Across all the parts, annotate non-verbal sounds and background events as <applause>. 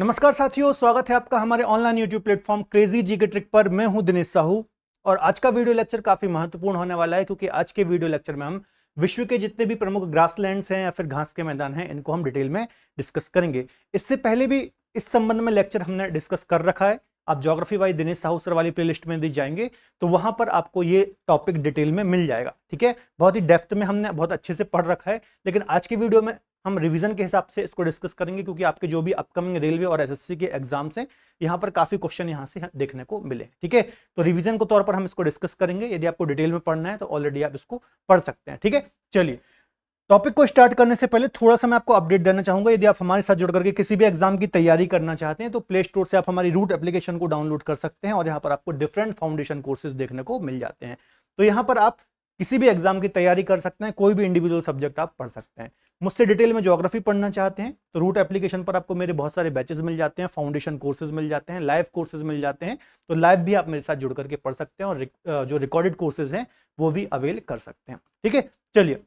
नमस्कार साथियों स्वागत है आपका हमारे online YouTube platform crazy G K trick पर मैं हूं दिनेश साहू और आज का वीडियो लेक्चर काफी महत्वपूर्ण होने वाला है क्योंकि आज के वीडियो लेक्चर में हम विश्व के जितने भी प्रमुख ग्रासलैंड्स हैं या फिर घास के मैदान हैं इनको हम डिटेल में डिस्कस करेंगे इससे पहले भी इस संबंध में लेक्चर हमने डिस्कस कर रखा है आप geography wise Dinesh Sahu sir वाली प्लेलिस्ट में दी जाएंगे तो वहां पर आपको ये टॉपिक डिटेल में मिल जाएगा ठीक है बहुत ही डेफ्थ में हमने बहुत अच्छे से पढ़ रखा है लेकिन आज के वीडियो में हम रिवीजन के हिसाब से इसको डिस्कस करेंगे क्योंकि आपके जो भी अपकमिंग रेलवे और एसएससी के एग्जाम्स हैं यहाँ पर काफ़ी क्वेश्चन यहाँ से देखने को मिले ठीक है तो रिवीजन के तौर पर हम इसको डिस्कस करेंगे यदि आपको डिटेल में पढ़ना है तो ऑलरेडी आप इसको पढ़ सकते हैं ठीक है चलिए टॉपिक को स्टार्ट करने से पहले थोड़ा सा मैं आपको अपडेट देना चाहूंगा यदि आप हमारे साथ जुड़ करके किसी भी एग्जाम की तैयारी करना चाहते हैं तो प्ले स्टोर से आप हमारी रूट एप्लीकेशन को डाउनलोड कर सकते हैं और यहाँ पर आपको डिफरेंट फाउंडेशन कोर्सेज देखने को मिल जाते हैं तो यहाँ पर आप किसी भी एग्जाम की तैयारी कर सकते हैं कोई भी इंडिविजुअल सब्जेक्ट आप पढ़ सकते हैं मुझसे डिटेल में ज्योग्राफी पढ़ना चाहते हैं तो रूट एप्लीकेशन पर आपको मेरे बहुत सारे बैचेस मिल जाते हैं फाउंडेशन कोर्सेज मिल जाते हैं लाइव कोर्सेज मिल जाते हैं तो लाइव भी आप मेरे साथ जुड़ करके पढ़ सकते हैं और जो रिकॉर्डेड कोर्सेज हैं वो भी अवेल कर सकते हैं ठीक है चलिए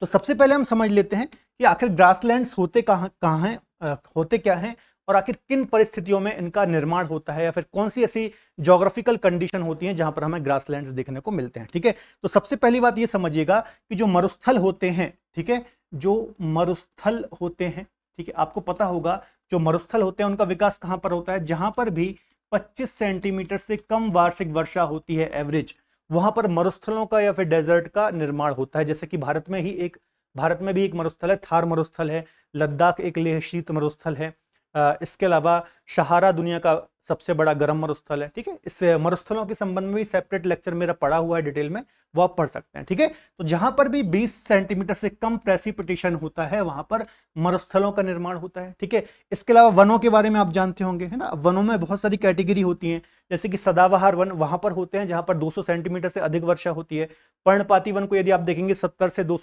तो सबसे पहले हम समझ लेते हैं कि आखिर ग्रास होते कहाँ कहाँ हैं होते क्या हैं और आखिर किन परिस्थितियों में इनका निर्माण होता है या फिर कौन सी ऐसी जोग्राफिकल कंडीशन होती हैं जहां पर हमें ग्रासलैंड्स देखने को मिलते हैं ठीक है तो सबसे पहली बात ये समझिएगा कि जो मरुस्थल होते हैं ठीक है जो मरुस्थल होते हैं ठीक है आपको पता होगा जो मरुस्थल होते हैं उनका विकास कहाँ पर होता है जहां पर भी 25 सेंटीमीटर से कम वार्षिक वर्षा होती है एवरेज वहां पर मरुस्थलों का या फिर डेजर्ट का निर्माण होता है जैसे कि भारत में ही एक भारत में भी एक मरुस्थल है थार मरुस्थल है लद्दाख एक लेह शीत मरुस्थल है इसके अलावा शहारा दुनिया का सबसे बड़ा गर्म मरुस्थल है ठीक है इस मरुस्थलों के संबंध में भी सेपरेट लेक्चर मेरा पड़ा हुआ है डिटेल में वो आप पढ़ सकते हैं ठीक है तो जहां पर भी 20 सेंटीमीटर से कम प्रेसिपिटेशन होता है वहां पर मरुस्थलों का निर्माण होता है ठीक है इसके अलावा वनों के बारे में आप जानते होंगे है ना वनों में बहुत सारी कैटेगरी होती है जैसे कि सदाबहार वन वहां पर होते हैं जहां पर दो सेंटीमीटर से अधिक वर्षा होती है पर्णपाती वन को यदि आप देखेंगे सत्तर से दो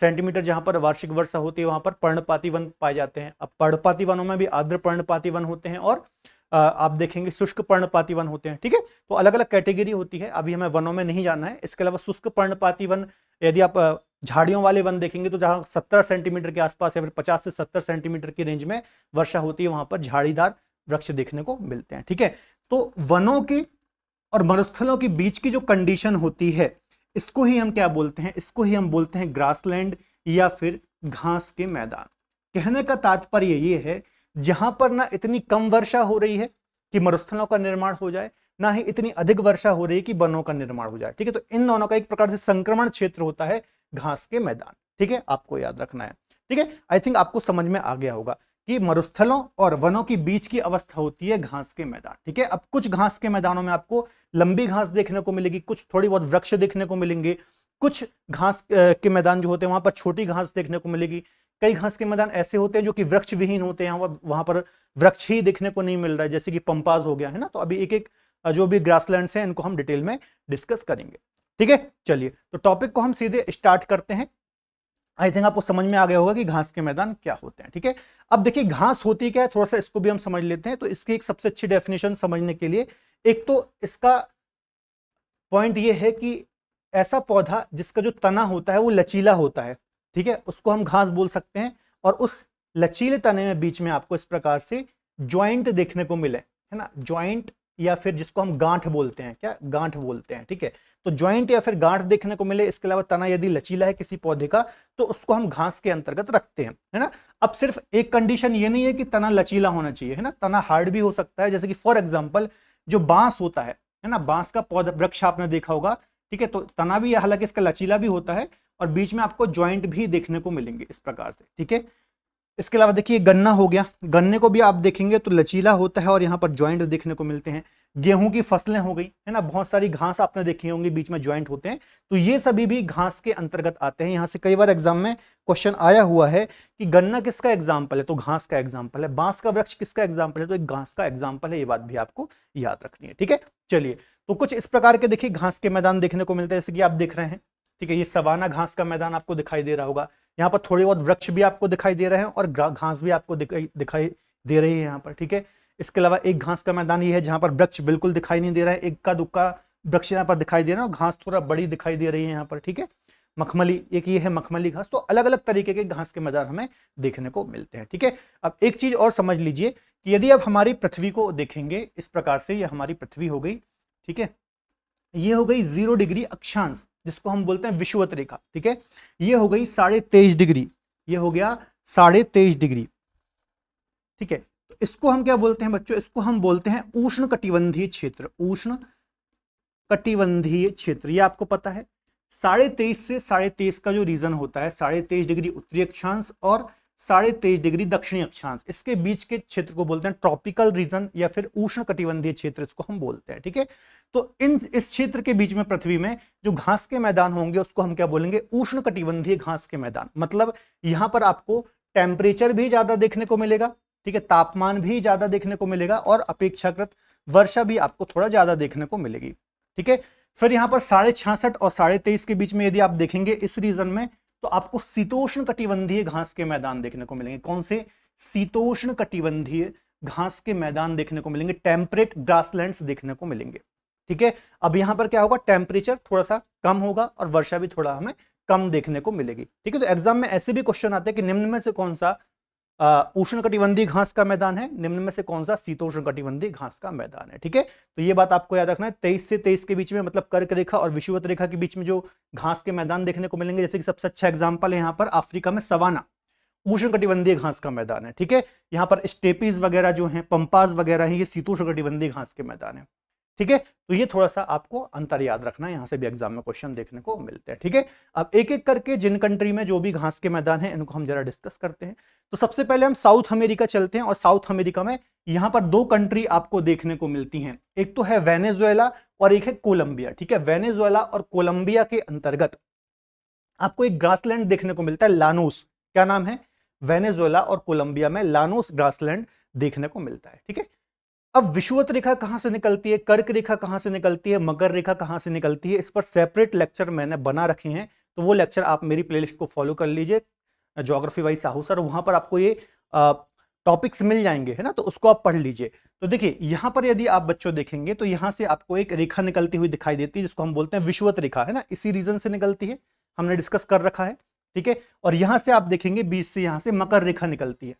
सेंटीमीटर जहां पर वार्षिक वर्षा होती है वहां पर पर्णपाती वन पाए जाते हैं अब पर्णपाती वनों में भी आर्द्र पर्णपाती वन होते हैं और आप देखेंगे शुष्क पर्णपाती वन होते हैं ठीक है तो अलग अलग कैटेगरी होती है अभी हमें वनों में नहीं जाना है इसके अलावा शुष्क पर्णपाती वन यदि आप झाड़ियों वाले वन देखेंगे तो जहाँ सत्तर सेंटीमीटर के आसपास या फिर पचास से सत्तर सेंटीमीटर की रेंज में वर्षा होती है वहां पर झाड़ीदार वृक्ष देखने को मिलते हैं ठीक है तो वनों की और मरुस्थलों के बीच की जो कंडीशन होती है इसको ही हम क्या बोलते हैं इसको ही हम बोलते हैं ग्रासलैंड या फिर घास के मैदान कहने का तात्पर्य ये है जहां पर ना इतनी कम वर्षा हो रही है कि मरुस्थलों का निर्माण हो जाए ना ही इतनी अधिक वर्षा हो रही है कि वनों का निर्माण हो जाए ठीक है तो इन दोनों का एक प्रकार से संक्रमण क्षेत्र होता है घास के मैदान ठीक है आपको याद रखना है ठीक है आई थिंक आपको समझ में आ गया होगा कि मरुस्थलों और वनों के बीच की अवस्था होती है घास के मैदान ठीक है अब कुछ घास के मैदानों में आपको लंबी घास देखने को मिलेगी कुछ थोड़ी बहुत वृक्ष देखने को मिलेंगे कुछ घास के मैदान जो होते हैं वहां पर छोटी घास देखने को मिलेगी कई घास के मैदान ऐसे होते हैं जो कि वृक्ष विहीन होते हैं वहां पर वृक्ष ही देखने को नहीं मिल रहा है जैसे कि पंपाज हो गया है ना तो अभी एक एक जो भी ग्रासलैंड्स हैं इनको हम डिटेल में डिस्कस करेंगे ठीक है चलिए तो टॉपिक को हम सीधे स्टार्ट करते हैं आई थिंक आपको समझ में आ गया होगा कि घास के मैदान क्या होते हैं ठीक है अब देखिए घास होती क्या है थोड़ा सा इसको भी हम समझ लेते हैं तो इसकी एक सबसे अच्छी डेफिनेशन समझने के लिए एक तो इसका पॉइंट ये है कि ऐसा पौधा जिसका जो तना होता है वो लचीला होता है ठीक है उसको हम घास बोल सकते हैं और उस लचीले तने में बीच में आपको इस प्रकार से ज्वाइंट देखने को मिले है ना ज्वाइंट या फिर जिसको हम गांठ बोलते हैं क्या गांठ बोलते हैं ठीक है तो ज्वाइंट या फिर गांठ देखने को मिले इसके अलावा तना यदि लचीला है किसी पौधे का तो उसको हम घास के अंतर्गत रखते हैं है ना अब सिर्फ एक कंडीशन ये नहीं है कि तना लचीला होना चाहिए है ना तना हार्ड भी हो सकता है जैसे कि फॉर एग्जाम्पल जो बांस होता है है ना बांस का पौधा वृक्ष आपने देखा होगा ठीक है तो तना भी हालांकि इसका लचीला भी होता है और बीच में आपको ज्वाइंट भी देखने को मिलेंगे इस प्रकार से ठीक है इसके अलावा देखिए गन्ना हो गया गन्ने को भी आप देखेंगे तो लचीला होता है और यहाँ पर ज्वाइंट देखने को मिलते हैं गेहूं की फसलें हो गई है ना बहुत सारी घास आपने देखी होंगी बीच में ज्वाइंट होते हैं तो ये सभी भी घास के अंतर्गत आते हैं यहाँ से कई बार एग्जाम में क्वेश्चन आया हुआ है कि गन्ना किसका एग्जाम्पल है तो घास का एग्जाम्पल है बांस का वृक्ष किसका एग्जाम्पल है तो एक घास का एग्जाम्पल है ये बात भी आपको याद रखनी है ठीक है चलिए तो कुछ इस प्रकार के देखिए घास के मैदान देखने को मिलते हैं जैसे कि आप देख रहे हैं ठीक है ये सवाना घास का मैदान आपको दिखाई दे रहा होगा यहाँ पर थोड़े बहुत वृक्ष भी आपको दिखाई दे रहे हैं और घास भी आपको दिखाई दिखाई दे रही है यहाँ पर ठीक है इसके अलावा एक घास का मैदान ये है जहाँ पर वृक्ष बिल्कुल दिखाई नहीं दे रहा है इक्का दुक्का वृक्ष यहाँ पर दिखाई दे रहा है और घास थोड़ा बड़ी दिखाई दे रही है यहाँ पर ठीक है मखमली एक ये है मखमली घास तो अलग अलग तरीके के घास के मैदान हमें देखने को मिलते हैं ठीक है अब एक चीज और समझ लीजिए कि यदि आप हमारी पृथ्वी को देखेंगे इस प्रकार से ये हमारी पृथ्वी हो गई ठीक है ये हो गई जीरो डिग्री अक्षांश जिसको हम बोलते हैं विषुवत रेखा ठीक है ये हो गई साढ़े तेईस डिग्री ये हो गया साढ़े तेईस डिग्री ठीक है तो इसको हम क्या बोलते हैं बच्चों इसको हम बोलते हैं उष्ण कटिबंधीय क्षेत्र उष्ण कटिबंधीय क्षेत्र ये आपको पता है साढ़े तेईस से साढ़े तेईस का जो रीजन होता है साढ़े तेईस डिग्री उत्तरी अक्षांश और साढ़े तेईस डिग्री दक्षिणी अक्षांश इसके बीच के क्षेत्र को बोलते हैं ट्रॉपिकल रीजन या फिर उष्ण कटिबंधीय क्षेत्र इसको हम बोलते हैं ठीक है तो इन इस क्षेत्र के बीच में पृथ्वी में जो घास के मैदान होंगे उसको हम क्या बोलेंगे उष्ण कटिबंधीय घास के मैदान मतलब यहां पर आपको टेम्परेचर भी ज्यादा देखने को मिलेगा ठीक है तापमान भी ज्यादा देखने को मिलेगा और अपेक्षाकृत वर्षा भी आपको थोड़ा ज्यादा देखने को मिलेगी ठीक है फिर यहाँ पर साढ़े छियासठ और साढ़े तेईस के बीच में यदि आप देखेंगे इस रीजन में तो आपको शीतोष्ण कटिबंधीय घास के मैदान देखने को मिलेंगे कौन से शीतोष्ण कटिबंधीय घास के मैदान देखने को मिलेंगे टेम्परेट ग्रासलैंड्स देखने को मिलेंगे ठीक है अब यहां पर क्या होगा टेम्परेचर थोड़ा सा कम होगा और वर्षा भी थोड़ा हमें कम देखने को मिलेगी ठीक है तो एग्जाम में ऐसे भी क्वेश्चन आते हैं कि निम्न में से कौन सा उष्ण कटिबंधी घास का मैदान है निम्न में से कौन सा शीतोष्ण कटिबंधी घास का मैदान है ठीक है तो ये बात आपको याद रखना है तेईस से तेईस के बीच में मतलब कर्क रेखा और विषुवत रेखा के बीच में जो घास के मैदान देखने को मिलेंगे जैसे कि सबसे अच्छा एग्जाम्पल है यहाँ पर अफ्रीका में सवाना उष्ण कटिबंधी घास का मैदान है ठीक है यहाँ पर स्टेपीज वगैरह जो है पंपाज वगैरह है ये शीतोष्ण कटिबंधी घास के मैदान है ठीक है तो ये थोड़ा सा आपको अंतर याद रखना है से भी एग्जाम में क्वेश्चन देखने को मिलते हैं ठीक है अब एक एक करके जिन कंट्री में जो भी घास के मैदान है इनको हम जरा डिस्कस करते हैं तो सबसे पहले हम साउथ अमेरिका चलते हैं और साउथ अमेरिका में यहां पर दो कंट्री आपको देखने को मिलती हैं एक तो है वेनेजुएला और एक है कोलंबिया ठीक है वेनेजुएला और कोलंबिया के अंतर्गत आपको एक ग्रासलैंड देखने को मिलता है लानोस क्या नाम है वेनेजुएला और कोलंबिया में लानोस ग्रासलैंड देखने को मिलता है ठीक है अब विश्वत रेखा कहां से निकलती है कर्क रेखा कहां से निकलती है मकर रेखा कहां से निकलती है इस पर सेपरेट लेक्चर मैंने बना रखे हैं तो वो लेक्चर आप मेरी प्लेलिस्ट को फॉलो कर लीजिए जोग्राफी वाइज साहू सर वहां पर आपको ये टॉपिक्स मिल जाएंगे है ना तो उसको आप पढ़ लीजिए तो देखिए यहां पर यदि आप बच्चों देखेंगे तो यहां से आपको एक रेखा निकलती हुई दिखाई देती है जिसको हम बोलते हैं विश्वत रेखा है ना इसी रीजन से निकलती है हमने डिस्कस कर रखा है ठीक है और यहां से आप देखेंगे बीच से यहां से मकर रेखा निकलती है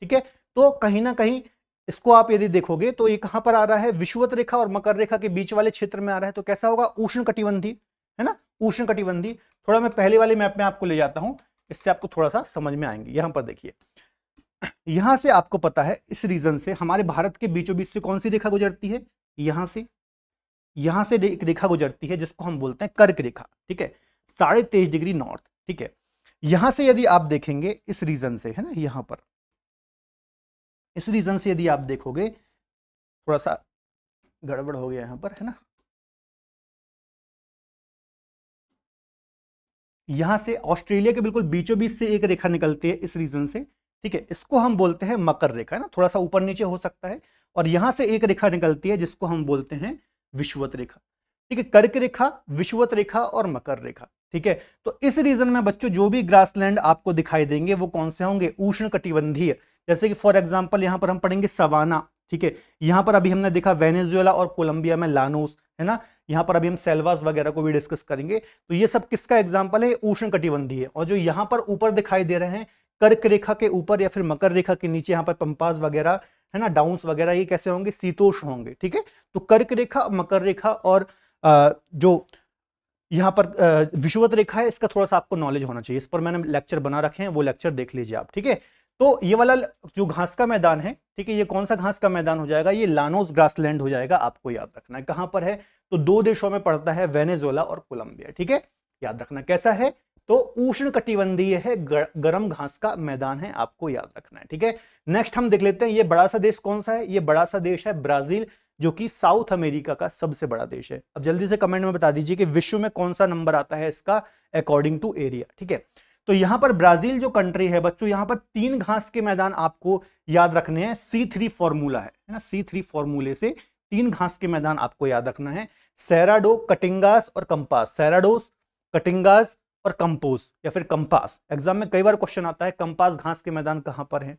ठीक है तो कहीं ना कहीं इसको आप यदि देखोगे तो ये कहां पर आ रहा है विश्वत रेखा और मकर रेखा के बीच वाले क्षेत्र में आ रहा है तो कैसा होगा उष्ण कटिबंधी है ना उष्ण कटिबंधी थोड़ा मैं पहले वाले मैप में आपको ले जाता हूं इससे आपको थोड़ा सा समझ में आएंगे यहां पर देखिए <clears throat> यहां से आपको पता है इस रीजन से हमारे भारत के बीचों बीच से कौन सी रेखा गुजरती है यहां से यहां से एक रेखा गुजरती है जिसको हम बोलते हैं कर्क रेखा ठीक है साढ़े तेईस डिग्री नॉर्थ ठीक है यहां से यदि आप देखेंगे इस रीजन से है ना यहां पर इस रीज़न से यदि आप देखोगे थोड़ा सा गड़बड़ हो गया यहां पर है ना यहां से ऑस्ट्रेलिया के बिल्कुल बीचों बीच से एक रेखा निकलती है इस रीज़न से ठीक है इसको हम बोलते हैं मकर रेखा है ना थोड़ा सा ऊपर नीचे हो सकता है और यहां से एक रेखा निकलती है जिसको हम बोलते हैं विश्वत रेखा ठीक है कर्क रेखा विश्वत रेखा और मकर रेखा ठीक है तो इस रीजन में बच्चों जो भी ग्रासलैंड आपको दिखाई देंगे वो कौन से होंगे उष्ण कटिबंधीय जैसे कि फॉर एग्जाम्पल यहाँ पर हम पढ़ेंगे सवाना ठीक है यहाँ पर अभी हमने देखा वेनेजुएला और कोलंबिया में लानोस है ना यहाँ पर अभी हम सेल्वास वगैरह को भी डिस्कस करेंगे तो ये सब किसका एग्जाम्पल है उष्ण है और जो यहाँ पर ऊपर दिखाई दे रहे हैं कर्क रेखा के ऊपर या फिर मकर रेखा के नीचे यहाँ पर पंपास वगैरह है ना डाउंस वगैरह ये कैसे होंगे शीतोष होंगे ठीक है तो कर्क रेखा मकर रेखा और जो यहाँ पर विषुवत रेखा है इसका थोड़ा सा आपको नॉलेज होना चाहिए इस पर मैंने लेक्चर बना रखे हैं वो लेक्चर देख लीजिए आप ठीक है तो ये वाला जो घास का मैदान है ठीक है ये कौन सा घास का मैदान हो जाएगा ये लानोस ग्रासलैंड हो जाएगा आपको याद रखना है कहां पर है तो दो देशों में पड़ता है वेनेजोला और कोलंबिया ठीक है याद रखना कैसा है तो उष्ण कटिबंधीय है गर, गरम घास का मैदान है आपको याद रखना है ठीक है नेक्स्ट हम देख लेते हैं ये बड़ा सा देश कौन सा है ये बड़ा सा देश है ब्राजील जो कि साउथ अमेरिका का सबसे बड़ा देश है अब जल्दी से कमेंट में बता दीजिए कि विश्व में कौन सा नंबर आता है इसका अकॉर्डिंग टू एरिया ठीक है तो यहां पर ब्राजील जो कंट्री है बच्चों यहां पर तीन घास के मैदान आपको याद रखने हैं सी थ्री फॉर्मूला है ना सी थ्री फॉर्मूले से तीन घास के मैदान आपको याद रखना है सैराडो कटिंगास और कंपास सैराडोस कटिंगास और कंपोस या फिर कंपास एग्जाम में कई बार क्वेश्चन आता है कंपास घास के मैदान कहां पर है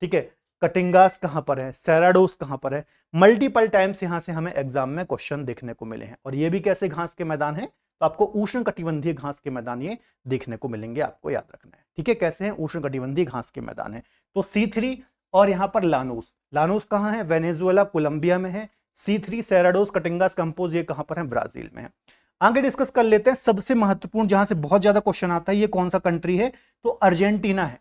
ठीक है कटिंगास कहां पर है सैराडोस कहां पर है मल्टीपल टाइम्स यहां से हमें एग्जाम में क्वेश्चन देखने को मिले हैं और ये भी कैसे घास के मैदान है तो आपको उष्ण कटिबंधीय घास के मैदान ये देखने को मिलेंगे आपको याद रखना है ठीक है कैसे हैं उष्ण कटिबंधीय घास के मैदान है तो सी थ्री और यहाँ पर लानोस लानोस कहाँ है वेनेजुएला कोलंबिया में है सी थ्री सेराडोस कटिंगास कंपोज ये कहाँ पर है ब्राजील में है आगे डिस्कस कर लेते हैं सबसे महत्वपूर्ण जहां से बहुत ज्यादा क्वेश्चन आता है ये कौन सा कंट्री है तो अर्जेंटीना है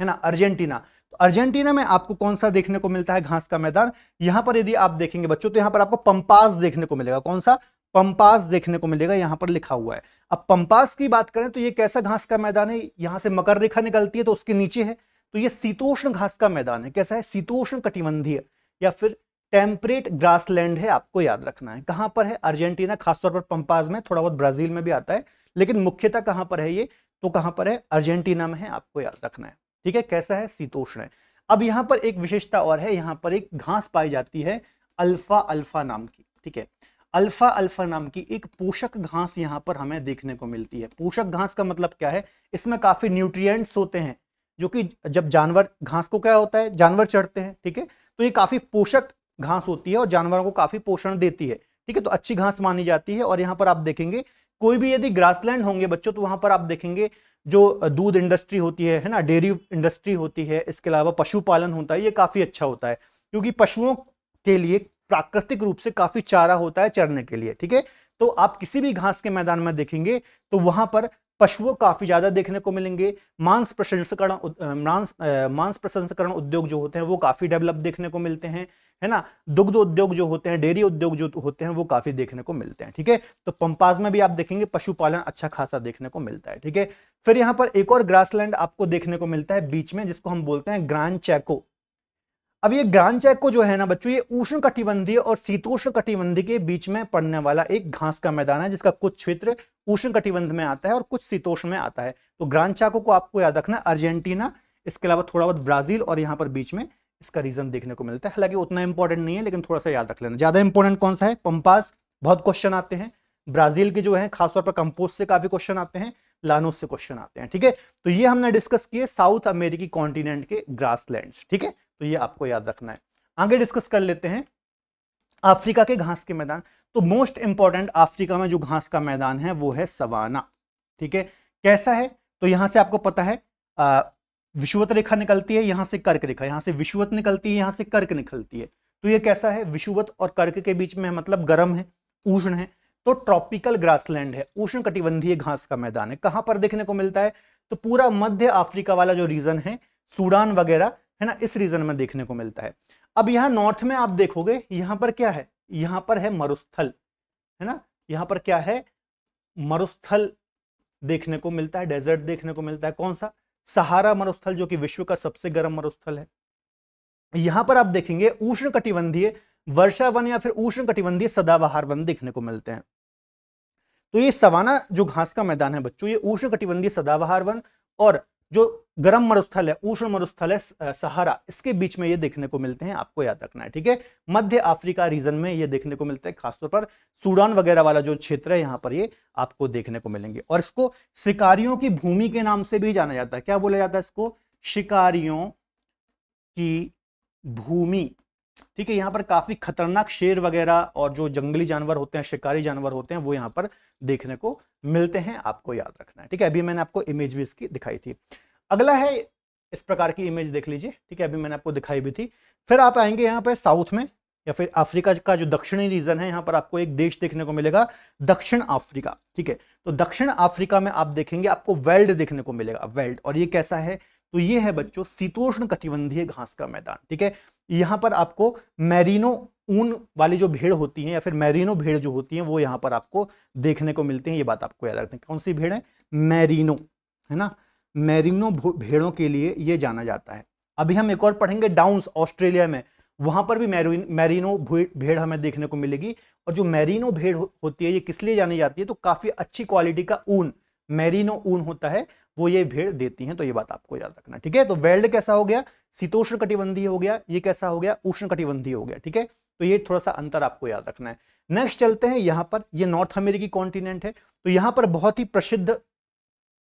है ना अर्जेंटीना तो अर्जेंटीना में आपको कौन सा देखने को मिलता है घास का मैदान यहां पर यदि आप देखेंगे बच्चों तो यहां पर आपको पंपास देखने को मिलेगा कौन सा पंपास देखने को मिलेगा यहां पर लिखा हुआ है अब पंपास की बात करें तो ये कैसा घास का मैदान है यहां से मकर रेखा निकलती है तो उसके नीचे है तो ये शीतोष्ण घास का मैदान है कैसा है शीतोष्ण कटिबंधीय या फिर टेम्परेट ग्रासलैंड है आपको याद रखना है कहां पर है अर्जेंटीना खासतौर पर पंपास में थोड़ा बहुत ब्राजील में भी आता है लेकिन मुख्यतः कहाँ पर है ये तो कहाँ पर है अर्जेंटीना में है आपको याद रखना है ठीक है कैसा है शीतोष्ण है अब यहां पर एक विशेषता और है यहां पर एक घास पाई जाती है अल्फा अल्फा नाम की ठीक है अल्फा अल्फा नाम की एक पोषक घास यहाँ पर हमें देखने को मिलती है पोषक घास का मतलब क्या है इसमें काफ़ी न्यूट्रिएंट्स होते हैं जो कि जब जानवर घास को क्या होता है जानवर चढ़ते हैं ठीक है तो ये काफ़ी पोषक घास होती है और जानवरों को काफ़ी पोषण देती है ठीक है तो अच्छी घास मानी जाती है और यहाँ पर आप देखेंगे कोई भी यदि ग्रासलैंड होंगे बच्चों तो वहाँ पर आप देखेंगे जो दूध इंडस्ट्री होती है है ना डेयरी इंडस्ट्री होती है इसके अलावा पशुपालन होता है ये काफ़ी अच्छा होता है क्योंकि पशुओं के लिए प्राकृतिक रूप से काफी चारा होता है चरने के लिए ठीक है तो आप किसी भी घास के मैदान में देखेंगे तो वहां पर पशुओं काफी ज्यादा देखने को मिलेंगे मांस प्रसंस्करण मांस मांस प्रसंस्करण उद्योग जो होते हैं वो काफी डेवलप देखने को मिलते हैं है ना दुग्ध उद्योग जो होते हैं डेयरी उद्योग जो होते हैं वो काफी देखने को मिलते हैं ठीक है तो पंपाज में भी आप देखेंगे पशुपालन अच्छा खासा देखने को मिलता है ठीक है फिर यहाँ पर एक और ग्रासलैंड आपको देखने को मिलता है बीच में जिसको हम बोलते हैं ग्रांड चैको अब ये ग्रांड चैक को जो है ना बच्चों ये उष्ण कटिबंधीय और शीतोष्ण कटिबंधी के बीच में पड़ने वाला एक घास का मैदान है जिसका कुछ क्षेत्र उष्ण कटिबंध में आता है और कुछ शीतोष्ण में आता है तो ग्रांड चैको को आपको याद रखना अर्जेंटीना इसके अलावा थोड़ा बहुत ब्राजील और यहाँ पर बीच में इसका रीजन देखने को मिलता है हालांकि उतना इंपॉर्टेंट नहीं है लेकिन थोड़ा सा याद रख लेना ज्यादा इंपॉर्टेंट कौन सा है पंपास बहुत क्वेश्चन आते हैं ब्राजील के जो है खासतौर पर कंपोज से काफी क्वेश्चन आते हैं लानोस से क्वेश्चन आते हैं ठीक है तो ये हमने डिस्कस किए साउथ अमेरिकी कॉन्टिनेंट के ग्रासलैंड ठीक है तो ये आपको याद रखना है आगे डिस्कस कर लेते हैं अफ्रीका के घास के मैदान तो मोस्ट इंपॉर्टेंट अफ्रीका में जो घास का मैदान है वो है सवाना ठीक है कैसा है तो यहां से आपको पता है आ, विश्वत रेखा निकलती है यहां से कर्क रेखा यहां से विश्वत निकलती है यहां से कर्क निकलती है तो ये कैसा है विश्वत और कर्क के बीच में मतलब गर्म है उष्ण है तो ट्रॉपिकल ग्रासलैंड है उष्ण कटिबंधीय घास का मैदान है कहां पर देखने को मिलता है तो पूरा मध्य अफ्रीका वाला जो रीजन है सूडान वगैरह है ना इस रीजन में देखने को मिलता है अब यहाँ नॉर्थ में आप देखोगे यहाँ पर क्या है यहाँ पर है मरुस्थल है ना यहाँ पर क्या है मरुस्थल देखने को मिलता है डेजर्ट देखने को मिलता है कौन सा सहारा मरुस्थल जो कि विश्व का सबसे गर्म मरुस्थल है यहां पर आप देखेंगे उष्ण कटिबंधीय वर्षा वन या फिर उष्ण कटिबंधीय सदाबहार वन देखने को मिलते हैं तो ये सवाना जो घास का मैदान है बच्चों ये उष्ण कटिबंधीय सदाबहार वन और जो गर्म मरुस्थल है उष्ण मरुस्थल है सहारा इसके बीच में ये देखने को मिलते हैं आपको याद रखना है ठीक है मध्य अफ्रीका रीजन में ये देखने को मिलता है खासतौर पर सूडान वगैरह वाला जो क्षेत्र है यहाँ पर ये आपको देखने को मिलेंगे और इसको शिकारियों की भूमि के नाम से भी जाना जाता है क्या बोला जाता है इसको शिकारियों की भूमि ठीक है यहाँ पर काफी खतरनाक शेर वगैरह और जो जंगली जानवर होते हैं शिकारी जानवर होते हैं वो यहाँ पर देखने को मिलते हैं आपको याद रखना है ठीक है अभी मैंने आपको इमेज भी इसकी दिखाई थी अगला है इस प्रकार की इमेज देख लीजिए ठीक है अभी मैंने आपको दिखाई भी थी फिर आप आएंगे यहाँ पर साउथ में या फिर अफ्रीका का जो दक्षिणी रीजन है यहाँ पर आपको एक देश देखने को मिलेगा दक्षिण अफ्रीका ठीक है तो दक्षिण अफ्रीका में आप देखेंगे आपको वेल्ड देखने को मिलेगा वेल्ड और ये कैसा है तो ये है बच्चों शीतोष्ण कटिबंधीय घास का मैदान ठीक है यहाँ पर आपको मैरिनो ऊन वाली जो भेड़ होती है या फिर मैरिनो भेड़ जो होती है वो यहाँ पर आपको देखने को मिलती है ये बात आपको याद रखते हैं कौन सी भेड़ है मैरिनो है ना मैरिनो भेड़ों के लिए ये जाना जाता है अभी हम एक और पढ़ेंगे डाउन्स ऑस्ट्रेलिया में वहां पर भी मैरिन मैरिनो भेड़ हमें देखने को मिलेगी और जो मैरिनो भेड़ हो, होती है ये किस लिए जानी जाती है तो काफ़ी अच्छी क्वालिटी का ऊन मैरिनो ऊन होता है वो ये भेड़ देती हैं तो ये बात आपको याद रखना ठीक है तो वेल्ड कैसा हो गया शीतोष्ण कटिबंधीय हो गया ये कैसा हो गया उष्ण कटिबंधीय हो गया ठीक है तो ये थोड़ा सा अंतर आपको याद रखना है नेक्स्ट चलते हैं यहाँ पर ये नॉर्थ अमेरिकी कॉन्टिनेंट है तो यहाँ पर बहुत ही प्रसिद्ध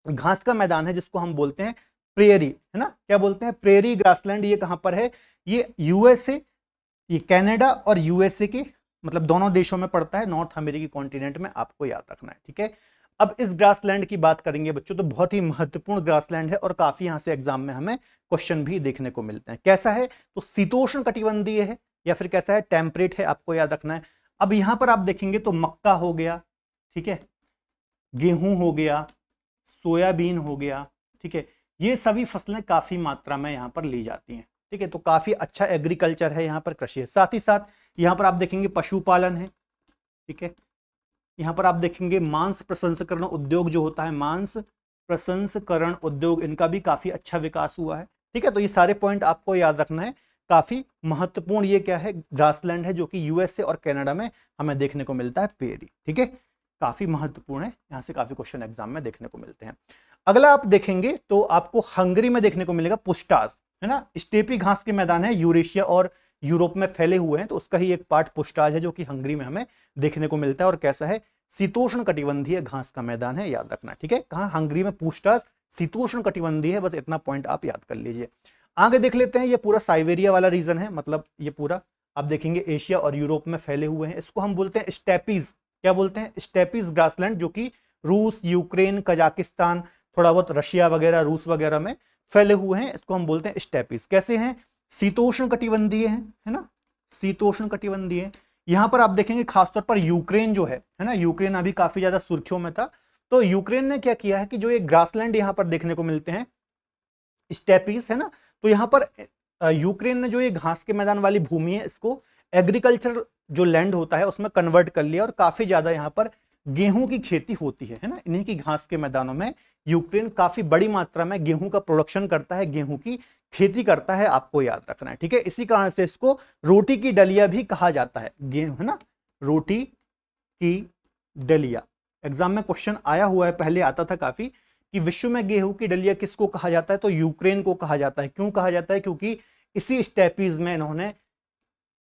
घास का मैदान है जिसको हम बोलते हैं प्रेरी है ना क्या बोलते हैं प्रेरी ग्रासलैंड ये कहां पर है ये यूएसए ये कैनेडा और यूएसए के मतलब दोनों देशों में पड़ता है नॉर्थ अमेरिकी कॉन्टिनेंट में आपको याद रखना है ठीक है अब इस ग्रासलैंड की बात करेंगे बच्चों तो बहुत ही महत्वपूर्ण ग्रासलैंड है और काफी यहां से एग्जाम में हमें क्वेश्चन भी देखने को मिलते हैं कैसा है तो शीतोष्ण कटिबंधीय है या फिर कैसा है टेम्परेट है आपको याद रखना है अब यहां पर आप देखेंगे तो मक्का हो गया ठीक है गेहूं हो गया सोयाबीन हो गया ठीक है ये सभी फसलें काफ़ी मात्रा में यहाँ पर ली जाती हैं ठीक है तो काफ़ी अच्छा एग्रीकल्चर है यहाँ पर कृषि है साथ ही साथ यहाँ पर आप देखेंगे पशुपालन है ठीक है यहाँ पर आप देखेंगे मांस प्रसंस्करण उद्योग जो होता है मांस प्रसंस्करण उद्योग इनका भी काफ़ी अच्छा विकास हुआ है ठीक है तो ये सारे पॉइंट आपको याद रखना है काफ़ी महत्वपूर्ण ये क्या है ग्रासलैंड है जो कि यूएसए और कनाडा में हमें देखने को मिलता है पेरी ठीक है काफ़ी महत्वपूर्ण है यहाँ से काफ़ी क्वेश्चन एग्जाम में देखने को मिलते हैं अगला आप देखेंगे तो आपको हंगरी में देखने को मिलेगा पुस्टास है ना स्टेपी घास के मैदान है यूरेशिया और यूरोप में फैले हुए हैं तो उसका ही एक पार्ट पुस्टाज है जो कि हंगरी में हमें देखने को मिलता है और कैसा है शीतोष्ण कटिबंधीय घास का मैदान है याद रखना ठीक है कहा हंगरी में पुस्टाज शीतोष्ण कटिबंधीय है बस इतना पॉइंट आप याद कर लीजिए आगे देख लेते हैं ये पूरा साइबेरिया वाला रीजन है मतलब ये पूरा आप देखेंगे एशिया और यूरोप में फैले हुए हैं इसको हम बोलते हैं स्टेपीज क्या बोलते हैं स्टेपिस ग्रासलैंड जो कि रूस यूक्रेन कजाकिस्तान थोड़ा बहुत रशिया वगैरह रूस वगैरह में फैले हुए हैं इसको हम बोलते हैं स्टेपिस कैसे हैं शीतोष्ण कटिबंधीय है है ना शीतोष्ण कटिबंधीय यहां पर आप देखेंगे खासतौर पर यूक्रेन जो है है ना यूक्रेन अभी काफी ज्यादा सुर्खियों में था तो यूक्रेन ने क्या किया है कि जो ये ग्रासलैंड यहां पर देखने को मिलते हैं स्टेपिस है ना तो यहां पर यूक्रेन ने जो ये घास के मैदान वाली भूमि है इसको एग्रीकल्चर जो लैंड होता है उसमें कन्वर्ट कर लिया और काफ़ी ज़्यादा यहाँ पर गेहूं की खेती होती है है ना इन्हीं की घास के मैदानों में यूक्रेन काफ़ी बड़ी मात्रा में गेहूं का प्रोडक्शन करता है गेहूं की खेती करता है आपको याद रखना है ठीक है इसी कारण से इसको रोटी की डलिया भी कहा जाता है गेहूं है ना रोटी की डलिया एग्जाम में क्वेश्चन आया हुआ है पहले आता था काफ़ी कि विश्व में गेहूं की डलिया किसको कहा जाता है तो यूक्रेन को कहा जाता है क्यों कहा जाता है क्योंकि इसी स्टेपीज में इन्होंने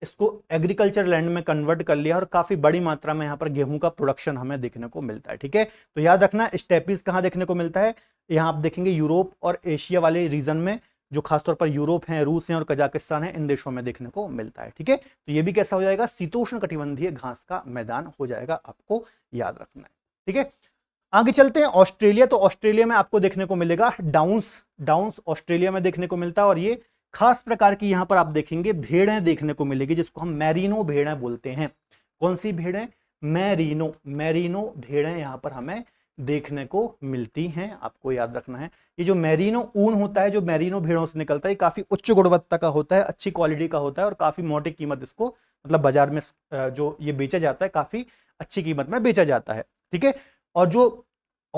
इसको एग्रीकल्चर लैंड में कन्वर्ट कर लिया और काफी बड़ी मात्रा में यहाँ पर गेहूं का प्रोडक्शन हमें देखने को मिलता है ठीक है तो याद रखना स्टेपीज कहाँ देखने को मिलता है यहाँ आप देखेंगे यूरोप और एशिया वाले रीजन में जो खासतौर पर यूरोप है रूस है और कजाकिस्तान है इन देशों में देखने को मिलता है ठीक है तो ये भी कैसा हो जाएगा शीतोष्ण कटिबंधीय घास का मैदान हो जाएगा आपको याद रखना है ठीक है आगे चलते हैं ऑस्ट्रेलिया तो ऑस्ट्रेलिया में आपको देखने को मिलेगा डाउंस डाउंस ऑस्ट्रेलिया में देखने को मिलता है और ये खास प्रकार की यहाँ पर आप देखेंगे भेड़ें देखने को मिलेगी जिसको हम मैरिनो भेड़ें बोलते हैं कौन सी भेड़ें मैरिनो मैरिनो भेड़ें यहां पर हमें देखने को मिलती हैं आपको याद रखना है ये जो मैरिनो ऊन होता है जो मैरिनो भेड़ों से निकलता है काफ़ी उच्च गुणवत्ता का होता है अच्छी क्वालिटी का होता है और काफ़ी मोटी कीमत इसको मतलब बाजार में जो ये बेचा जाता है काफ़ी अच्छी कीमत में बेचा जाता है ठीक है और जो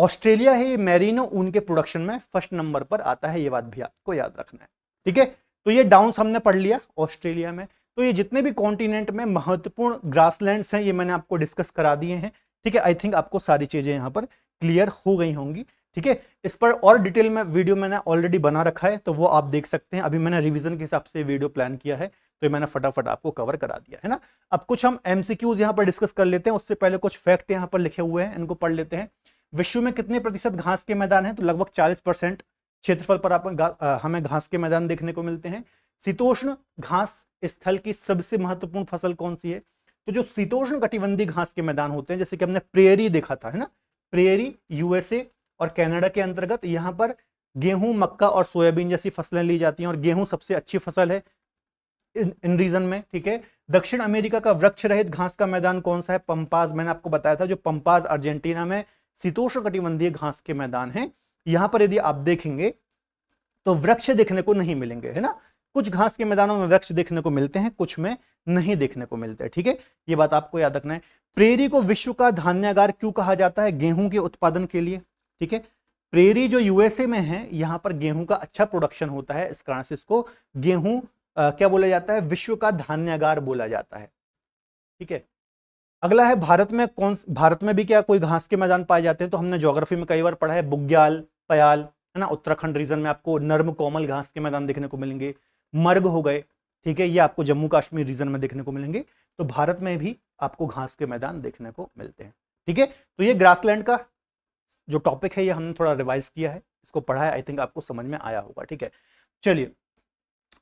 ऑस्ट्रेलिया है ये मैरिनो ऊन के प्रोडक्शन में फर्स्ट नंबर पर आता है ये बात भी आपको याद रखना है ठीक है तो ये डाउन्स हमने पढ़ लिया ऑस्ट्रेलिया में तो ये जितने भी कॉन्टिनेंट में महत्वपूर्ण ग्रासलैंड्स हैं ये मैंने आपको डिस्कस करा दिए हैं ठीक है आई थिंक आपको सारी चीज़ें यहाँ पर क्लियर हो गई होंगी ठीक है इस पर और डिटेल में वीडियो मैंने ऑलरेडी बना रखा है तो वो आप देख सकते हैं अभी मैंने रिविजन के हिसाब से वीडियो प्लान किया है तो मैंने फटाफट आपको कवर करा दिया है ना अब कुछ हम एम सी यहाँ पर डिस्कस कर लेते हैं उससे पहले कुछ फैक्ट यहाँ पर लिखे हुए हैं इनको पढ़ लेते हैं विश्व में कितने प्रतिशत घास के मैदान है तो लगभग चालीस परसेंट क्षेत्रफल पर आप हमें घास के मैदान देखने को मिलते हैं शीतोष्ण घास स्थल की सबसे महत्वपूर्ण फसल कौन सी है तो जो शीतोष्ण कटिबंधी घास के मैदान होते हैं जैसे कि हमने प्रेयरी देखा था है ना प्रेयरी यूएसए और कैनेडा के अंतर्गत यहाँ पर गेहूं मक्का और सोयाबीन जैसी फसलें ली जाती हैं और गेहूं सबसे अच्छी फसल है इन, इन रीजन में ठीक है दक्षिण अमेरिका का वृक्ष रहित घास का मैदान कौन सा है पंपाज मैंने आपको बताया था जो पंपाज अर्जेंटीना में शीतोष्ण कटिबंधीय घास के मैदान है यहां पर यदि आप देखेंगे तो वृक्ष देखने को नहीं मिलेंगे है ना कुछ घास के मैदानों में वृक्ष देखने को मिलते हैं कुछ में नहीं देखने को मिलते हैं ठीक है ये बात आपको याद रखना है प्रेरी को विश्व का धान्यागार क्यों कहा जाता है गेहूं के उत्पादन के लिए ठीक है प्रेरी जो यूएसए में है यहां पर गेहूं का अच्छा प्रोडक्शन होता है इस कारण से इसको गेहूं क्या बोला जाता है विश्व का धान्यागार बोला जाता है ठीक है अगला है भारत में कौन भारत में भी क्या कोई घास के मैदान पाए जाते हैं तो हमने ज्योग्राफी में कई बार पढ़ा है बुग्याल पयाल है ना उत्तराखंड रीजन में आपको नर्म कोमल घास के मैदान देखने को मिलेंगे मर्ग हो गए ठीक है ये आपको जम्मू कश्मीर रीजन में देखने को मिलेंगे तो भारत में भी आपको घास के मैदान देखने को मिलते हैं ठीक है तो ये ग्रासलैंड का जो टॉपिक है ये हमने थोड़ा रिवाइज किया है इसको पढ़ा है आई थिंक आपको समझ में आया होगा ठीक है चलिए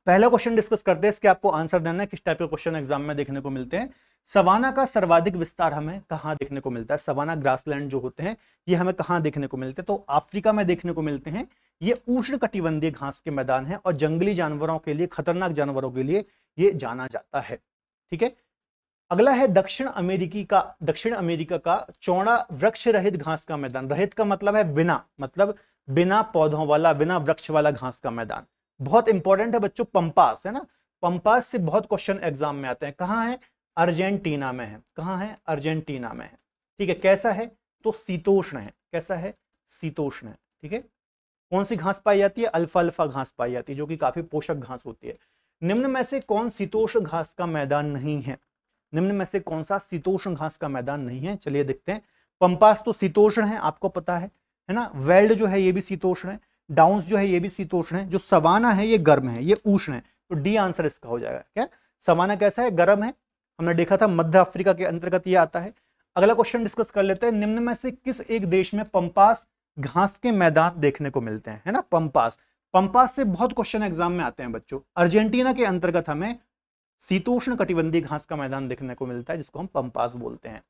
पहला क्वेश्चन डिस्कस करते हैं इसके आपको आंसर देना है किस टाइप के क्वेश्चन एग्जाम में देखने को मिलते हैं सवाना का सर्वाधिक विस्तार हमें कहाँ देखने को मिलता है सवाना ग्रासलैंड जो होते हैं ये हमें कहाँ देखने को मिलते हैं तो अफ्रीका में देखने को मिलते हैं ये उष्ण कटिबंधीय घास के मैदान है और जंगली जानवरों के लिए खतरनाक जानवरों के लिए ये जाना जाता है ठीक है अगला है दक्षिण अमेरिकी का दक्षिण अमेरिका का चौड़ा वृक्ष रहित घास का मैदान रहित का मतलब है बिना मतलब बिना पौधों वाला बिना वृक्ष वाला घास का मैदान बहुत इंपॉर्टेंट है बच्चों पंपास है ना पंपास से बहुत क्वेश्चन एग्जाम में आते हैं कहाँ है अर्जेंटीना में है कहाँ है अर्जेंटीना में है ठीक है कैसा है तो शीतोष्ण है कैसा है शीतोष्ण है ठीक है कौन सी घास पाई जाती है अल्फा अल्फा घास पाई जाती है जो कि काफी पोषक घास होती है निम्न में से कौन शीतोष घास का मैदान नहीं है निम्न में से कौन सा शीतोष्ण घास का मैदान नहीं है चलिए देखते हैं पंपास तो शीतोष्ण है आपको पता है है ना वेल्ड जो है ये भी शीतोष्ण है डाउन्स जो है ये भी शीतोष्ण है जो सवाना है ये गर्म है ये उष्ण है तो डी आंसर इसका हो जाएगा क्या सवाना कैसा है गर्म है हमने देखा था मध्य अफ्रीका के अंतर्गत ये आता है अगला क्वेश्चन डिस्कस कर लेते हैं निम्न में से किस एक देश में पंपास घास के मैदान देखने को मिलते हैं है ना पंपास पंपास से बहुत क्वेश्चन एग्जाम में आते हैं बच्चों अर्जेंटीना के अंतर्गत हमें शीतोष्ण कटिबंधी घास का मैदान देखने को मिलता है जिसको हम पंपास बोलते हैं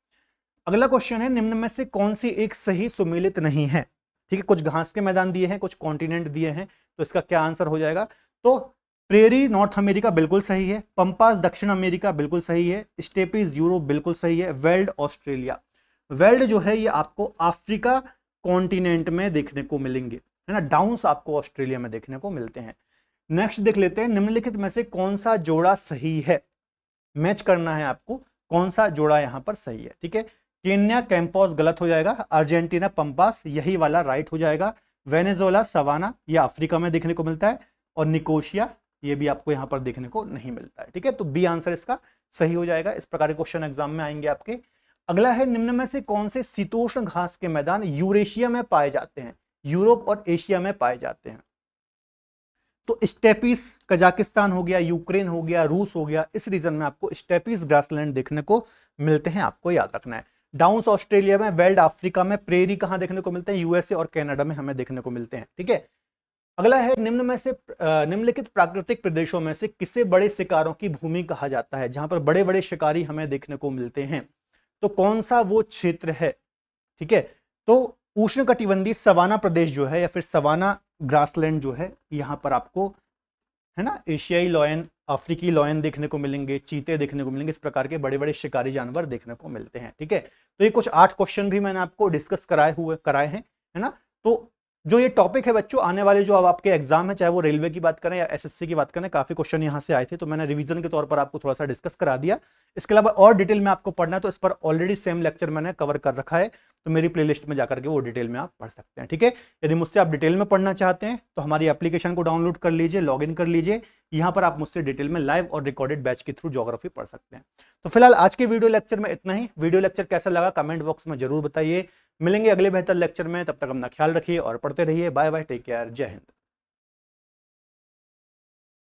अगला क्वेश्चन है निम्न में से कौन सी एक सही सुमिलित नहीं है ठीक है कुछ घास के मैदान दिए हैं कुछ कॉन्टिनेंट दिए हैं तो इसका क्या आंसर हो जाएगा तो प्रेरी नॉर्थ अमेरिका बिल्कुल सही है पंपास दक्षिण अमेरिका बिल्कुल सही है स्टेपीज यूरोप बिल्कुल सही है वेल्ड ऑस्ट्रेलिया वेल्ड जो है ये आपको अफ्रीका कॉन्टिनेंट में देखने को मिलेंगे है ना डाउन्स आपको ऑस्ट्रेलिया में देखने को मिलते हैं नेक्स्ट देख लेते हैं निम्नलिखित में से कौन सा जोड़ा सही है मैच करना है आपको कौन सा जोड़ा यहाँ पर सही है ठीक है केन्या कैंपोस गलत हो जाएगा अर्जेंटीना पंपास यही वाला राइट हो जाएगा वेनेजोला सवाना ये अफ्रीका में देखने को मिलता है और निकोशिया ये भी आपको यहाँ पर देखने को नहीं मिलता है ठीक है तो बी आंसर इसका सही हो जाएगा इस प्रकार के क्वेश्चन एग्जाम में आएंगे आपके अगला है निम्न में से कौन से शीतोष्ण घास के मैदान यूरेशिया में पाए जाते हैं यूरोप और एशिया में पाए जाते हैं तो स्टेपीस कजाकिस्तान हो गया यूक्रेन हो गया रूस हो गया इस रीजन में आपको स्टेपीस ग्रासलैंड देखने को मिलते हैं आपको याद रखना है डाउन्स ऑस्ट्रेलिया में वेल्ड अफ्रीका में प्रेरी कहाँ देखने को मिलते हैं यूएसए और कनाडा में हमें देखने को मिलते हैं ठीक है अगला है निम्न में से निम्नलिखित प्राकृतिक प्रदेशों में से किसे बड़े शिकारों की भूमि कहा जाता है जहां पर बड़े बड़े शिकारी हमें देखने को मिलते हैं तो कौन सा वो क्षेत्र है ठीक है तो उष्ण कटिबंधी सवाना प्रदेश जो है या फिर सवाना ग्रासलैंड जो है यहाँ पर आपको है ना एशियाई लॉयन अफ्रीकी लॉयन देखने को मिलेंगे चीते देखने को मिलेंगे इस प्रकार के बड़े बड़े शिकारी जानवर देखने को मिलते हैं ठीक है तो ये कुछ आठ क्वेश्चन भी मैंने आपको डिस्कस कराए हुए कराए हैं है ना तो जो ये टॉपिक है बच्चों आने वाले जो अब आपके एग्जाम है चाहे वो रेलवे की बात करें या एसएससी की बात करें काफी क्वेश्चन यहाँ से आए थे तो मैंने रिवीजन के तौर पर आपको थोड़ा सा डिस्कस करा दिया इसके अलावा और डिटेल में आपको पढ़ना है तो इस पर ऑलरेडी सेम लेक्चर मैंने कवर कर रखा है तो मेरी प्ले में जाकर के वो डिटेल में आप पढ़ सकते हैं ठीक है यदि मुझसे आप डिटेल में पढ़ना चाहते हैं तो हमारी एप्लीकेशन को डाउनलोड कर लीजिए इन कर लीजिए यहाँ पर आप मुझसे डिटेल में लाइव और रिकॉर्डेड बैच के थ्रू जोग्राफी पढ़ सकते हैं तो फिलहाल आज के वीडियो लेक्चर में इतना ही वीडियो लेक्चर कैसा लगा कमेंट बॉक्स में जरूर बताइए मिलेंगे अगले बेहतर लेक्चर में तब तक अपना ख्याल रखिए और पढ़ते रहिए बाय बाय टेक केयर जय हिंद